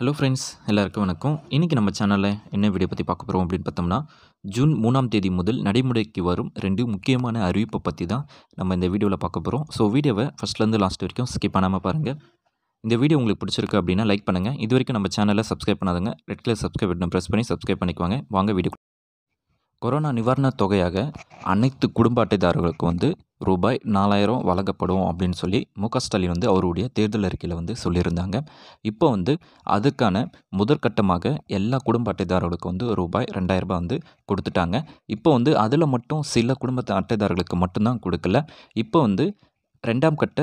hello friends எல்லாருக்கும் வணக்கம் இன்றைக்கி நம்ம சேனலில் என்ன வீடியோ பற்றி பார்க்க போகிறோம் அப்படின்னு பார்த்தோம்னா ஜூன் மூணாம் தேதி முதல் நடைமுறைக்கு வரும் ரெண்டு முக்கியமான அறிவிப்பை பற்றி தான் நம்ம இந்த வீடியோவில் பார்க்க போகிறோம் ஸோ வீடியோவை ஃபஸ்ட்லேருந்து லாஸ்ட் வரைக்கும் ஸ்கிப் பண்ணாமல் பாருங்கள் இந்த வீடியோ உங்களுக்கு பிடிச்சிருக்கு அப்படின்னா லைக் பண்ணுங்கள் இது வரைக்கும் நம்ம சேனலில் சப்ஸ்கிரைப் பண்ணாதுங்க ரெட் கலர் சப்ஸ்கிரைப் பட்டனை ப்ரெஸ் பண்ணி சப்ஸ்கிரைப் பண்ணிக்குவாங்க வாங்க வீடியோ கொரோனா நிவாரணத் தொகையாக அனைத்து குடும்ப அட்டைதாரர்களுக்கு வந்து ரூபாய் நாலாயிரம் வழங்கப்படும் அப்படின்னு சொல்லி மு ஸ்டாலின் வந்து அவருடைய தேர்தல் அறிக்கையில் வந்து சொல்லியிருந்தாங்க இப்போ வந்து அதுக்கான முதற்கட்டமாக எல்லா குடும்ப அட்டைதாரர்களுக்கு வந்து ரூபாய் ரெண்டாயிரரூபா வந்து கொடுத்துட்டாங்க இப்போ வந்து அதில் மட்டும் சில குடும்ப அட்டைதாரர்களுக்கு மட்டும்தான் கொடுக்கல இப்போ வந்து ரெண்டாம் கட்ட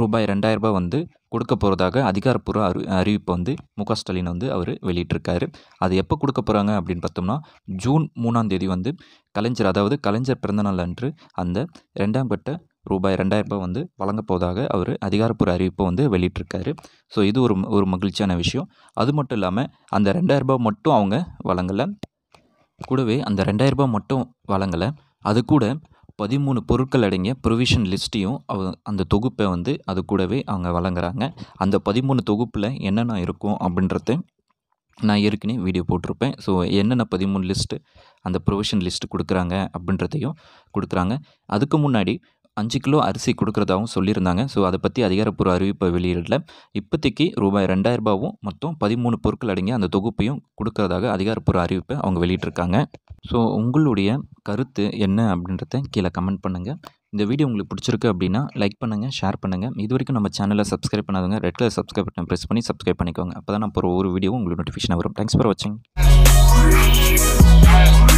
ரூபாய் ரெண்டாயிரரூபா வந்து கொடுக்க போகிறதாக அதிகாரப்பூர்வ அறி அறிவிப்பு வந்து முக ஸ்டாலின் வந்து அவர் வெளியிட்டிருக்காரு அது எப்போ கொடுக்க போகிறாங்க அப்படின்னு பார்த்தோம்னா ஜூன் மூணாம் தேதி வந்து கலைஞர் அதாவது கலைஞர் பிறந்தநாள் அன்று அந்த ரெண்டாம் கட்ட ரூபாய் ரெண்டாயிரரூபா வந்து வழங்கப் போவதாக அவர் அதிகாரப்பூர்வ அறிவிப்பை வந்து வெளியிட்டிருக்காரு ஸோ இது ஒரு ஒரு மகிழ்ச்சியான விஷயம் அது மட்டும் இல்லாமல் அந்த ரெண்டாயிரரூபா மட்டும் அவங்க வழங்கலை கூடவே அந்த ரெண்டாயிரரூபா மட்டும் வழங்கலை அது கூட பதிமூணு பொருட்கள் அடங்கிய ப்ரொவிஷன் லிஸ்ட்டையும் அவ அந்த தொகுப்பை வந்து அது கூடவே அவங்க வழங்குறாங்க அந்த பதிமூணு தொகுப்பில் என்னென்ன இருக்கும் அப்படின்றத நான் ஏற்கனவே வீடியோ போட்டிருப்பேன் ஸோ என்னென்ன பதிமூணு லிஸ்ட்டு அந்த ப்ரொவிஷன் லிஸ்ட்டு கொடுக்குறாங்க அப்படின்றதையும் கொடுக்குறாங்க அதுக்கு முன்னாடி அஞ்சு கிலோ அரிசி கொடுக்குறதாகவும் சொல்லியிருந்தாங்க ஸோ அதை பற்றி அதிகாரப்பூர்வ அறிவிப்பை வெளியிடல இப்போதைக்கு ரூபாய் ரெண்டாயிரரூபாவும் மொத்தம் பதிமூணு பொருட்கள் அடங்கிய அந்த தொகுப்பையும் கொடுக்குறதாக அதிகாரப்பூர்வ அறிவிப்பை அவங்க வெளியிட்டிருக்காங்க ஸோ உங்களுடைய கருத்து என்ன அப்படின்றத கீழே கமெண்ட் பண்ணுங்கள் இந்த வீடியோ உங்களுக்கு பிடிச்சிருக்கு அப்படின்னா லைக் பண்ணுங்கள் ஷேர் பண்ணுங்கள் இது வரைக்கும் நம்ம சேனலை சப்ஸ்கிரைப் பண்ணாதவங்க red colour subscribe button press பண்ணி சப்ஸ்கிரைப் பண்ணிக்கோங்க அப்போ தான் நான் ஒரு வீடியோ உங்களுக்கு நோட்டிஃபிகேஷன் வரும் தேங்க்ஸ் ஃபார் வாட்சிங்